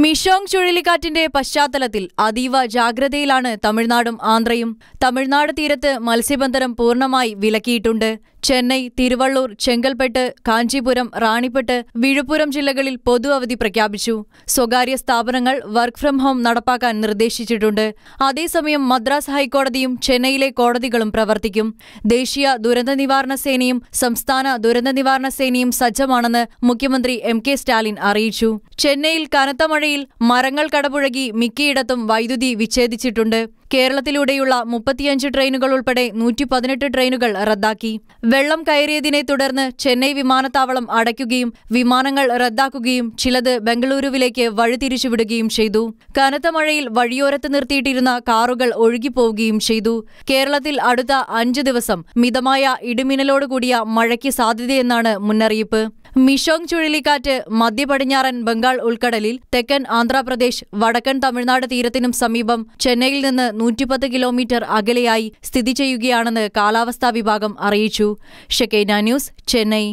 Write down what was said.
Michaung ചുഴലിക്കാറ്റിന്റെ പശ്ചാത്തലത്തിൽ അതീവ ജാഗ്രതയിലാണ് തമിഴ്നാടും ആന്ധ്രയും തമിഴ്നാട് തീരത്ത് മത്സ്യബന്ധനം പൂർണ്ണമായി വിലക്കിയിട്ടുണ്ട് ചെന്നൈ തിരുവള്ളൂർ ചെങ്കൽപ്പെട്ട് കാഞ്ചീപുരം റാണിപ്പെട്ട് വിഴുപ്പുരം ജില്ലകളിൽ പൊതു അവധി പ്രഖ്യാപിച്ചു സ്വകാര്യ സ്ഥാപനങ്ങൾ വർക്ക് ഫ്രം ഹോം നടപ്പാക്കാൻ നിർദ്ദേശിച്ചിട്ടുണ്ട് അതേസമയം മദ്രാസ് ഹൈക്കോടതിയും ചെന്നൈയിലെ കോടതികളും പ്രവർത്തിക്കും ദേശീയ ദുരന്ത നിവാരണ സേനയും സംസ്ഥാന ദുരന്ത നിവാരണ സേനയും സജ്ജമാണെന്ന് മുഖ്യമന്ത്രി എം കെ സ്റ്റാലിൻ അറിയിച്ചു ചെന്നൈയിൽ കനത്ത മഴ മഴയിൽ മരങ്ങൾ കടപുഴകി മിക്കയിടത്തും വൈദ്യുതി വിച്ഛേദിച്ചിട്ടുണ്ട് കേരളത്തിലൂടെയുള്ള മുപ്പത്തിയഞ്ച് ട്രെയിനുകൾ ഉൾപ്പെടെ നൂറ്റി പതിനെട്ട് ട്രെയിനുകൾ റദ്ദാക്കി വെള്ളം കയറിയതിനെ തുടർന്ന് ചെന്നൈ വിമാനത്താവളം അടയ്ക്കുകയും വിമാനങ്ങൾ റദ്ദാക്കുകയും ചിലത് ബംഗളൂരുവിലേക്ക് വഴിതിരിച്ചുവിടുകയും ചെയ്തു കനത്ത മഴയിൽ വഴിയോരത്ത് നിർത്തിയിട്ടിരുന്ന കാറുകൾ ഒഴുകിപ്പോവുകയും ചെയ്തു കേരളത്തിൽ അടുത്ത അഞ്ച് ദിവസം മിതമായ ഇടിമിന്നലോടുകൂടിയ മഴയ്ക്ക് സാധ്യതയെന്നാണ് മുന്നറിയിപ്പ് മിഷോങ് ചുഴലിക്കാറ്റ് മധ്യപടിഞ്ഞാറൻ ബംഗാൾ ഉൾക്കടലിൽ തെക്കൻ ആന്ധ്രാപ്രദേശ് വടക്കൻ തമിഴ്നാട് തീരത്തിനും സമീപം ചെന്നൈയിൽ നിന്ന് നൂറ്റിപ്പത്ത് കിലോമീറ്റർ അകലെയായി സ്ഥിതി ചെയ്യുകയാണെന്ന് കാലാവസ്ഥാ വിഭാഗം അറിയിച്ചു ഷെക്കൈന ന്യൂസ് ചെന്നൈ